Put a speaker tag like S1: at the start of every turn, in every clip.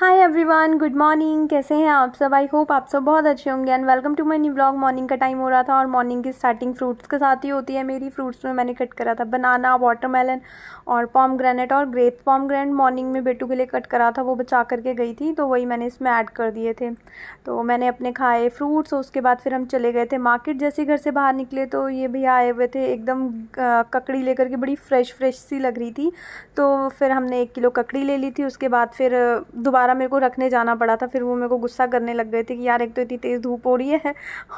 S1: hi everyone good morning कैसे हैं आप सब आई होप आप सब बहुत अच्छे होंगे and welcome to my new blog morning का टाइम हो रहा था और मॉर्निंग की स्टार्टिंग फ्रूट्स के साथ ही होती है मेरी फ्रूट्स में मैंने कट करा था बनाना वाटरमेलन और पॉम ग्रेनेट और ग्रेप पॉम ग्रेनेट मॉर्निंग में बेटू के लिए कट करा था वो बचा करके गई थी तो वही मैंने इसमें ऐड कर दिए थे तो मैंने अपने खाए फ्रूट्स उसके बाद फिर हम चले गए थे मार्केट जैसे घर से बाहर निकले तो ये भैया आए हुए थे एकदम ककड़ी लेकर के बड़ी फ्रेश फ्रेश सी लग रही थी तो फिर हमने एक किलो ककड़ी ले ली थी उसके बाद फिर दोबारा दोबारा मेरे को रखने जाना पड़ा था फिर वो मेरे को गुस्सा करने लग गए थे कि यार एक तो इतनी तेज़ धूप हो रही है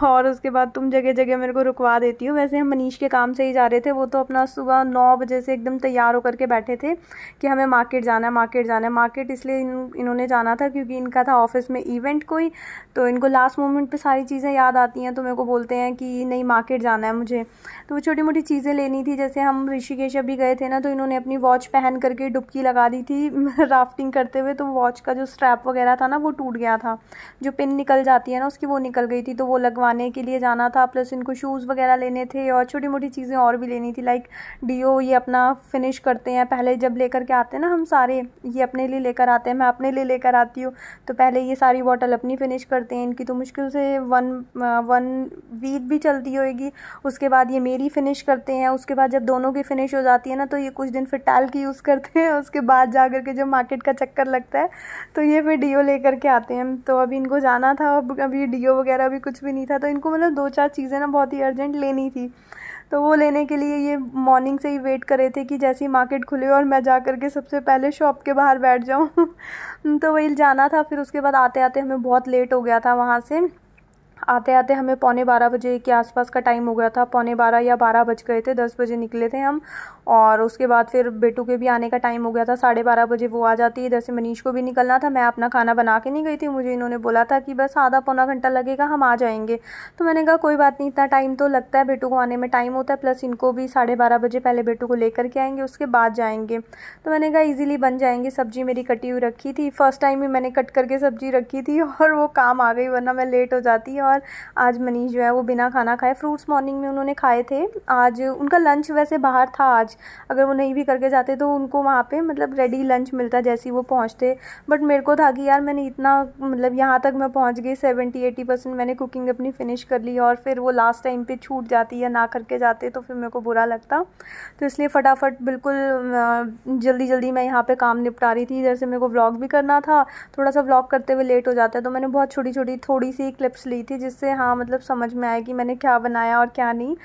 S1: और उसके बाद तुम जगह जगह मेरे को रुकवा देती हो वैसे हम मनीष के काम से ही जा रहे थे वो तो अपना सुबह नौ बजे से एकदम तैयार होकर के बैठे थे कि हमें मार्केट जाना है मार्केट जाना है मार्केट इसलिए इन्होंने जाना था क्योंकि इनका था ऑफिस में इवेंट कोई तो इनको लास्ट मोमेंट पर सारी चीज़ें याद आती हैं तो मेरे को बोलते हैं कि नहीं मार्केट जाना है मुझे तो वो छोटी मोटी चीज़ें लेनी थी जैसे हम ऋषिकेश अभी गए थे ना तो इन्होंने अपनी वॉच पहन करके डुबकी लगा दी थी राफ्टिंग करते हुए तो वॉच का जो स्ट्रैप वगैरह था ना वो टूट गया था जो पिन निकल जाती है ना उसकी वो निकल गई थी तो वो लगवाने के लिए जाना था प्लस इनको शूज़ वगैरह लेने थे और छोटी मोटी चीज़ें और भी लेनी थी लाइक डीओ ये अपना फिनिश करते हैं पहले जब लेकर के आते हैं ना हम सारे ये अपने लिए लेकर आते हैं मैं अपने लिए लेकर आती हूँ तो पहले ये सारी बॉटल अपनी फिनिश करते हैं इनकी तो मुश्किल से वन वन वीक भी चलती होगी उसके बाद ये मेरी फिनिश करते हैं उसके बाद जब दोनों की फिनिश हो जाती है ना तो ये कुछ दिन फिर टैल की यूज़ करते हैं उसके बाद जा करके जब मार्केट का चक्कर लगता है तो ये फिर डीओ लेकर के आते हैं तो अभी इनको जाना था अब अभी डीओ वगैरह अभी कुछ भी नहीं था तो इनको मतलब दो चार चीज़ें ना बहुत ही अर्जेंट लेनी थी तो वो लेने के लिए ये मॉर्निंग से ही वेट कर रहे थे कि जैसे ही मार्केट खुले और मैं जा कर के सबसे पहले शॉप के बाहर बैठ जाऊँ तो वही जाना था फिर उसके बाद आते आते हमें बहुत लेट हो गया था वहाँ से आते आते हमें पौने बारह बजे के आसपास का टाइम हो गया था पौने बारह या बारह बज गए थे दस बजे निकले थे हम और उसके बाद फिर बेटू के भी आने का टाइम हो गया था साढ़े बारह बजे वो आ जाती है इधर से मनीष को भी निकलना था मैं अपना खाना बना के नहीं गई थी मुझे इन्होंने बोला था कि बस आधा पौना घंटा लगेगा हम आ जाएंगे तो मैंने कहा कोई बात नहीं इतना टाइम तो लगता है बेटू को आने में टाइम होता है प्लस इनको भी साढ़े बारह बजे पहले बेटू को लेकर के आएंगे उसके बाद जाएंगे तो मैंने कहा ईजिली बन जाएंगे सब्जी मेरी कटी हुई रखी थी फर्स्ट टाइम ही मैंने कट करके सब्जी रखी थी और वो काम आ गई वरना मैं लेट हो जाती और और आज मनीष जो है वो बिना खाना खाए फ्रूट्स मॉर्निंग में उन्होंने खाए थे आज उनका लंच वैसे बाहर था आज अगर वो नहीं भी करके जाते तो उनको वहाँ पे मतलब रेडी लंच मिलता जैसे ही वो पहुँचते बट मेरे को था कि यार मैंने इतना मतलब यहाँ तक मैं पहुँच गई सेवेंटी एटी परसेंट मैंने कुकिंग अपनी फ़िनिश कर ली और फिर वो लास्ट टाइम पर छूट जाती या ना करके जाते तो फिर मेरे को बुरा लगता तो इसलिए फटाफट बिल्कुल जल्दी जल्दी मैं यहाँ पे काम निपटा रही थी इधर से मेरे को व्लॉग भी करना था थोड़ा सा व्लॉग करते हुए लेट हो जाता है तो मैंने बहुत छोटी छोटी थोड़ी सी क्लिप्स ली थी जिससे हाँ मतलब समझ में आया कि मैंने क्या बनाया और क्या नहीं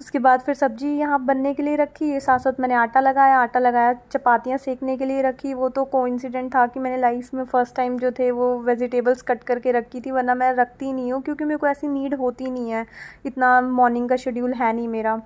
S1: उसके बाद फिर सब्ज़ी यहाँ बनने के लिए रखी साथ साथ मैंने आटा लगाया आटा लगाया चपातियाँ सेकने के लिए रखी वो तो कोइंसिडेंट था कि मैंने लाइफ में फ़र्स्ट टाइम जो थे वो वेजिटेबल्स कट करके रखी थी वरना मैं रखती नहीं हूँ क्योंकि मेरे को ऐसी नीड होती नहीं है इतना मॉर्निंग का शेड्यूल है नहीं मेरा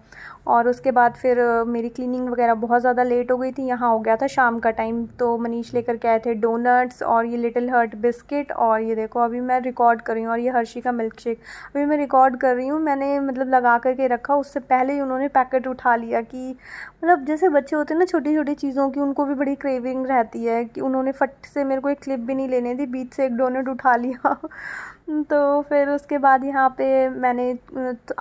S1: और उसके बाद फिर मेरी क्लिनिंग वगैरह बहुत ज़्यादा लेट हो गई थी यहाँ हो गया था शाम का टाइम तो मनीष लेकर के आए थे डोनट्स और ये लिटिल हर्ट बिस्किट और ये देखो अभी मैं रिकॉर्ड कर रही हूँ और ये हर्षी का मिल्क मिल्क शेक अभी मैं रिकॉर्ड कर रही हूँ मैंने मतलब लगा करके रखा उससे पहले ही उन्होंने पैकेट उठा लिया कि मतलब जैसे बच्चे होते हैं ना छोटी छोटी चीज़ों की उनको भी बड़ी क्रेविंग रहती है कि उन्होंने फट से मेरे को एक क्लिप भी नहीं लेने दी बीच से एक डोनेट उठा लिया तो फिर उसके बाद यहाँ पे मैंने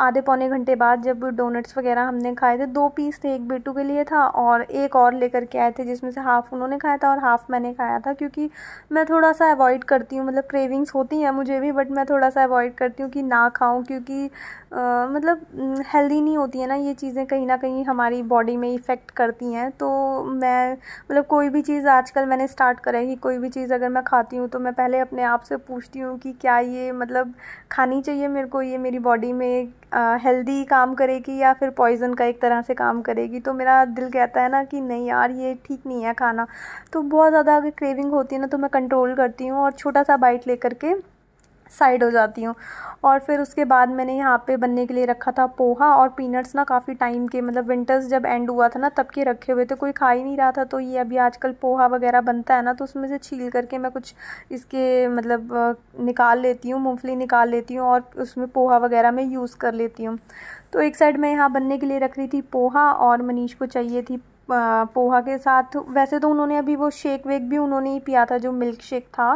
S1: आधे पौने घंटे बाद जब डोनट्स वगैरह हमने खाए थे दो पीस थे एक बेटू के लिए था और एक और लेकर के आए थे जिसमें से हाफ़ उन्होंने खाया था और हाफ़ मैंने खाया था क्योंकि मैं थोड़ा सा अवॉइड करती हूँ मतलब क्रेविंग्स होती हैं मुझे भी बट मैं थोड़ा सा अवॉइड करती हूँ कि ना खाऊँ क्योंकि आ, मतलब हेल्दी नहीं होती है ना ये चीज़ें कहीं ना कहीं हमारी बॉडी में इफ़ेक्ट करती हैं तो मैं मतलब कोई भी चीज़ आजकल मैंने स्टार्ट करा कोई भी चीज़ अगर मैं खाती हूँ तो मैं पहले अपने आप से पूछती हूँ कि क्या चाहिए मतलब खानी चाहिए मेरे को ये मेरी बॉडी में हेल्दी काम करेगी या फिर पॉइज़न का एक तरह से काम करेगी तो मेरा दिल कहता है ना कि नहीं यार ये ठीक नहीं है खाना तो बहुत ज़्यादा अगर क्रेविंग होती है ना तो मैं कंट्रोल करती हूँ और छोटा सा बाइट ले करके साइड हो जाती हूँ और फिर उसके बाद मैंने यहाँ पे बनने के लिए रखा था पोहा और पीनट्स ना काफ़ी टाइम के मतलब विंटर्स जब एंड हुआ था ना तब के रखे हुए थे कोई खा ही नहीं रहा था तो ये अभी आजकल पोहा वगैरह बनता है ना तो उसमें से छील करके मैं कुछ इसके मतलब निकाल लेती हूँ मूँगफली निकाल लेती हूँ और उसमें पोहा वगैरह में यूज़ कर लेती हूँ तो एक साइड मैं यहाँ बनने के लिए रख रही थी पोहा और मनीष को चाहिए थी पोहा के साथ वैसे तो उन्होंने अभी वो शेक वेक भी उन्होंने ही पिया था जो मिल्क शेक था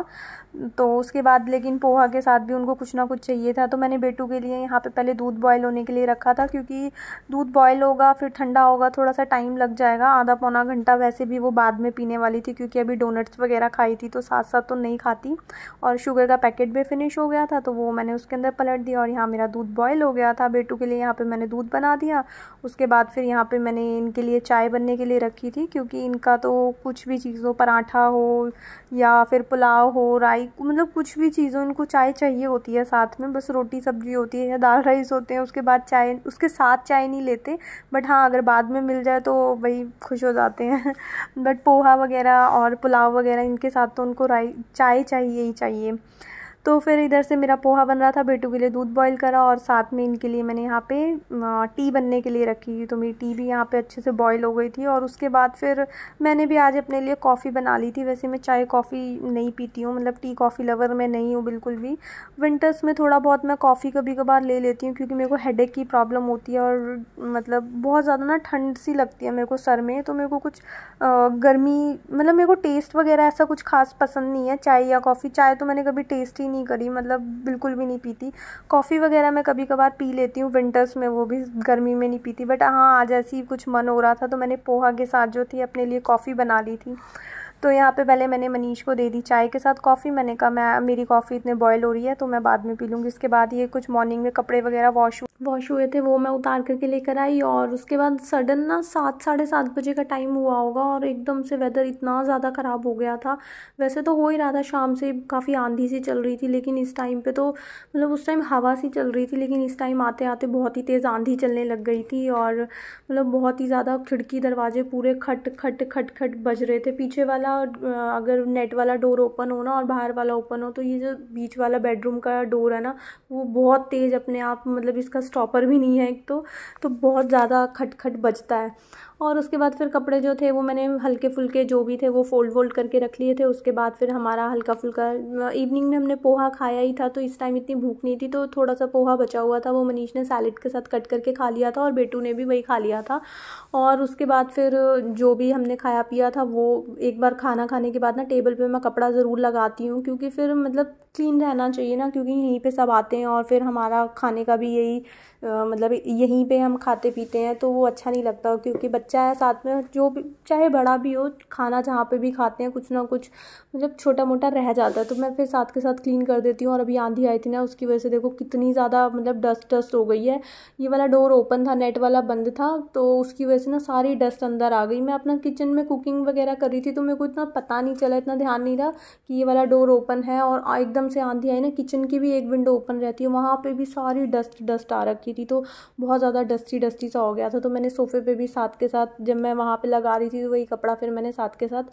S1: तो उसके बाद लेकिन पोहा के साथ भी उनको कुछ ना कुछ चाहिए था तो मैंने बेटू के लिए यहाँ पे पहले दूध बॉयल होने के लिए रखा था क्योंकि दूध बॉयल होगा फिर ठंडा होगा थोड़ा सा टाइम लग जाएगा आधा पौना घंटा वैसे भी वो बाद में पीने वाली थी क्योंकि अभी डोनट्स वगैरह खाई थी तो साथ साथ तो नहीं खाती और शुगर का पैकेट भी फिनिश हो गया था तो वो मैंने उसके अंदर पलट दिया और यहाँ मेरा दूध बॉयल हो गया था बेटू के लिए यहाँ पर मैंने दूध बना दिया उसके बाद फिर यहाँ पर मैंने इनके लिए चाय बनने के लिए रखी थी क्योंकि इनका तो कुछ भी चीज़ हो पराठा हो या फिर पुलाव हो राई मतलब कुछ भी चीज़ें उनको चाय चाहिए होती है साथ में बस रोटी सब्जी होती है या दाल राइस होते हैं उसके बाद चाय उसके साथ चाय नहीं लेते बट हाँ अगर बाद में मिल जाए तो वही खुश हो जाते हैं बट पोहा वगैरह और पुलाव वगैरह इनके साथ तो उनको चाय चाहिए ही चाहिए तो फिर इधर से मेरा पोहा बन रहा था बेटू के लिए दूध बॉईल करा और साथ में इनके लिए मैंने यहाँ पे टी बनने के लिए रखी तो मेरी टी भी यहाँ पे अच्छे से बॉईल हो गई थी और उसके बाद फिर मैंने भी आज अपने लिए कॉफ़ी बना ली थी वैसे मैं चाय कॉफ़ी नहीं पीती हूँ मतलब टी कॉफ़ी लवर मैं नहीं हूँ बिल्कुल भी विंटर्स में थोड़ा बहुत मैं कॉफ़ी कभी कभार ले लेती हूँ क्योंकि मेरे को हेड की प्रॉब्लम होती है और मतलब बहुत ज़्यादा ना ठंड सी लगती है मेरे को सर में तो मेरे को कुछ गर्मी मतलब मेरे को टेस्ट वगैरह ऐसा कुछ खास पसंद नहीं है चाय या कॉफ़ी चाय तो मैंने कभी टेस्ट ही नहीं नहीं करी मतलब बिल्कुल भी नहीं पीती कॉफ़ी वगैरह मैं कभी कभार पी लेती हूँ विंटर्स में वो भी गर्मी में नहीं पीती बट हाँ आज ऐसी कुछ मन हो रहा था तो मैंने पोहा के साथ जो थी अपने लिए कॉफ़ी बना ली थी तो यहाँ पे पहले मैंने मनीष को दे दी चाय के साथ कॉफ़ी मैंने कहा मैं मेरी कॉफ़ी इतने बॉयल हो रही है तो मैं बाद में पी लूँगी इसके बाद ये कुछ मॉर्निंग में कपड़े वगैरह वॉश वॉश हुए थे वो मैं उतार करके लेकर आई और उसके बाद सडन ना सात साढ़े सात बजे का टाइम हुआ होगा और एकदम से वेदर इतना ज़्यादा ख़राब हो गया था वैसे तो हो ही रहा था शाम से काफ़ी आंधी सी चल रही थी लेकिन इस टाइम पे तो मतलब उस टाइम हवा सी चल रही थी लेकिन इस टाइम आते आते बहुत ही तेज़ आंधी चलने लग गई थी और मतलब बहुत ही ज़्यादा खिड़की दरवाजे पूरे खट खट खट खट बज रहे थे पीछे वाला वाला अगर नेट वाला डोर ओपन हो ना और बाहर वाला ओपन हो तो ये जो बीच वाला बेडरूम का डोर है ना वो बहुत तेज़ अपने आप मतलब इसका स्टॉपर भी नहीं है एक तो, तो बहुत ज़्यादा खटखट बजता है और उसके बाद फिर कपड़े जो थे वो मैंने हल्के फुलके जो भी थे वो फोल्ड वोल्ड करके रख लिए थे उसके बाद फिर हमारा हल्का फुल्का इवनिंग में हमने पोहा खाया ही था तो इस टाइम इतनी भूख नहीं थी तो थोड़ा सा पोहा बचा हुआ था वो मनीष ने सैलड के साथ कट करके खा लिया था और बेटू ने भी वही खा लिया था और उसके बाद फिर जो भी हमने खाया पिया था वो एक बार खाना खाने के बाद ना टेबल पे मैं कपड़ा ज़रूर लगाती हूँ क्योंकि फिर मतलब क्लीन रहना चाहिए ना क्योंकि यहीं पे सब आते हैं और फिर हमारा खाने का भी यही मतलब यहीं पे हम खाते पीते हैं तो वो अच्छा नहीं लगता क्योंकि बच्चा है साथ में जो भी चाहे बड़ा भी हो खाना जहाँ पे भी खाते हैं कुछ ना कुछ मतलब छोटा मोटा रह जाता है तो मैं फिर साथ के साथ क्लीन कर देती हूँ और अभी आंधी आई थी ना उसकी वजह से देखो कितनी ज़्यादा मतलब डस्ट डस्ट हो गई है ये वाला डोर ओपन था नेट वाला बंद था तो उसकी वजह से ना सारी डस्ट अंदर आ गई मैं अपना किचन में कुकिंग वगैरह कर रही थी तो मेरे को इतना पता नहीं चला इतना ध्यान नहीं रहा कि ये वाला डोर ओपन है और एकदम से आंधी आई ना किचन की भी एक विंडो ओपन रहती है वहाँ पर भी सारी डस्ट डस्ट आ रखी रखी थी तो बहुत ज़्यादा डस्टी डस्टी सा हो गया था तो मैंने सोफ़े पे भी साथ के साथ जब मैं वहाँ पे लगा रही थी तो वही कपड़ा फिर मैंने साथ के साथ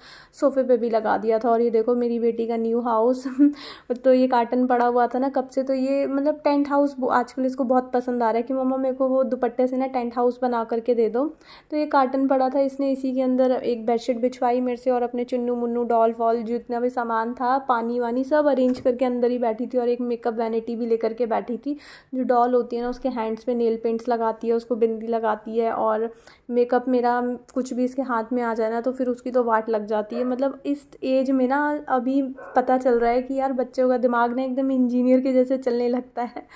S1: सोफ़े पे भी लगा दिया था और ये देखो मेरी बेटी का न्यू हाउस तो ये कार्टन पड़ा हुआ था ना कब से तो ये मतलब टेंट हाउस आजकल इसको बहुत पसंद आ रहा है कि मम्मा मेरे को वो दुपट्टे से ना टेंट हाउस बना करके दे दो तो ये कार्टन पड़ा था इसने इसी के अंदर एक बेडशीट बिछवाई मेरे से और अपने चुन्नू मुन्नू डॉल वॉल जितना भी सामान था पानी वानी सब अरेंज करके अंदर ही बैठी थी और एक मेकअप वैनिटी भी लेकर के बैठी थी जो डॉल होती है ना उसके हैंड हैंड्स पे नेल पेंट्स लगाती है उसको बिंदी लगाती है और मेकअप मेरा कुछ भी इसके हाथ में आ जाए ना तो फिर उसकी तो वाट लग जाती है मतलब इस एज में ना अभी पता चल रहा है कि यार बच्चों का दिमाग ना एकदम इंजीनियर के जैसे चलने लगता है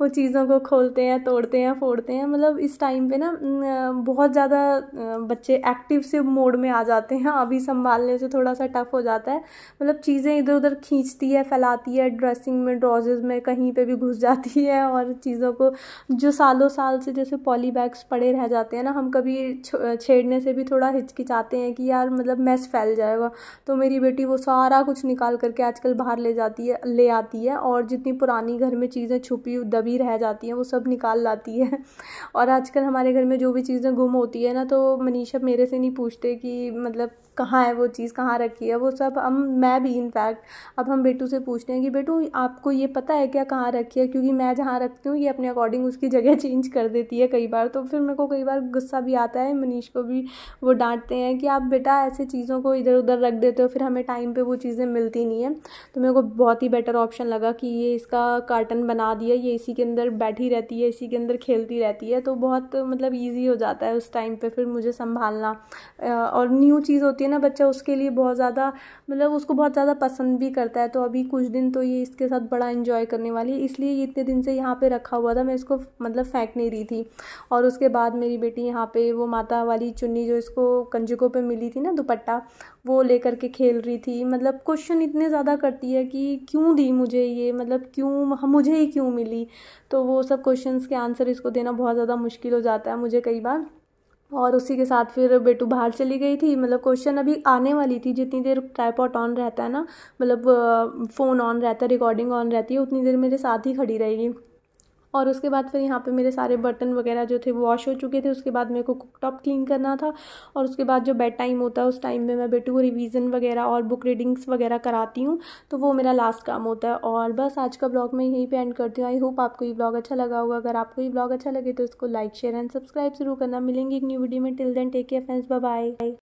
S1: वो चीज़ों को खोलते हैं तोड़ते हैं फोड़ते हैं मतलब इस टाइम पर ना बहुत ज़्यादा बच्चे एक्टिव से मोड में आ जाते हैं अभी संभालने से थोड़ा सा टफ हो जाता है मतलब चीज़ें इधर उधर खींचती है फैलाती है ड्रेसिंग में ड्रॉजेज में कहीं पे भी घुस जाती है और चीज़ों को जो सालों साल से जैसे पॉली बैग्स पड़े रह जाते हैं ना हम कभी छेड़ने से भी थोड़ा हिचकिचाते हैं कि यार मतलब मैस फैल जाएगा तो मेरी बेटी वो सारा कुछ निकाल करके आजकल बाहर ले जाती है ले आती है और जितनी पुरानी घर में चीज़ें छुपी दबी रह जाती हैं वो सब निकाल लाती है और आजकल हमारे घर में जो भी चीज़ें गुम होती है ना तो मनीषा मेरे से नहीं पूछते कि मतलब कहाँ है वो चीज़ कहाँ रखी है वो सब हम मैं भी इनफैक्ट अब हम बेटू से पूछते हैं कि बेटू आपको ये पता है क्या कहाँ रखी है क्योंकि मैं जहाँ रखती हूँ ये अपने अकॉर्डिंग उसकी की जगह चेंज कर देती है कई बार तो फिर मेरे को कई बार गुस्सा भी आता है मनीष को भी वो डांटते हैं कि आप बेटा ऐसे चीज़ों को इधर उधर रख देते हो फिर हमें टाइम पर वो चीज़ें मिलती नहीं है तो मेरे को बहुत ही बेटर ऑप्शन लगा कि ये इसका कार्टन बना दिया ये इसी के अंदर बैठी रहती है इसी के अंदर खेलती रहती है तो बहुत मतलब ईजी हो जाता है उस टाइम पर फिर मुझे संभालना और न्यू चीज़ होती है ना बच्चा उसके लिए बहुत ज़्यादा मतलब उसको बहुत ज़्यादा पसंद भी करता है तो अभी कुछ दिन तो ये इसके साथ बड़ा इन्जॉय करने वाली है इसलिए ये इतने दिन से यहाँ पे रखा हुआ था मैं इसको मतलब फेंक नहीं रही थी और उसके बाद मेरी बेटी यहाँ पे वो माता वाली चुन्नी जो इसको कंजुकों पे मिली थी ना दुपट्टा वो लेकर के खेल रही थी मतलब क्वेश्चन इतने ज़्यादा करती है कि क्यों दी मुझे ये मतलब क्यों मुझे ही क्यों मिली तो वो सब क्वेश्चंस के आंसर इसको देना बहुत ज़्यादा मुश्किल हो जाता है मुझे कई बार और उसी के साथ फिर बेटू बाहर चली गई थी मतलब क्वेश्चन अभी आने वाली थी जितनी देर ट्राईपॉट ऑन रहता है ना मतलब फ़ोन ऑन रहता है रिकॉर्डिंग ऑन रहती है उतनी देर मेरे साथ ही खड़ी रहेगी और उसके बाद फिर यहाँ पे मेरे सारे बर्तन वगैरह जो थे वॉश हो चुके थे उसके बाद मेरे को कुकटॉप क्लीन करना था और उसके बाद जो बेड टाइम होता है उस टाइम में मैं बेटू को रिवीजन वगैरह और बुक रीडिंग्स वगैरह कराती हूँ तो वो मेरा लास्ट काम होता है और बस आज का ब्लॉग मैं यहीं पर एंड करती हूँ आई होप आपको ये ब्लॉग अच्छा लगा होगा अगर आपको ये ब्लॉग अच्छा लगे तो इसको लाइक शेयर एंड सब्सक्राइब जरूर करना मिलेंगे एक न्यू वीडियो में till then take care friends bye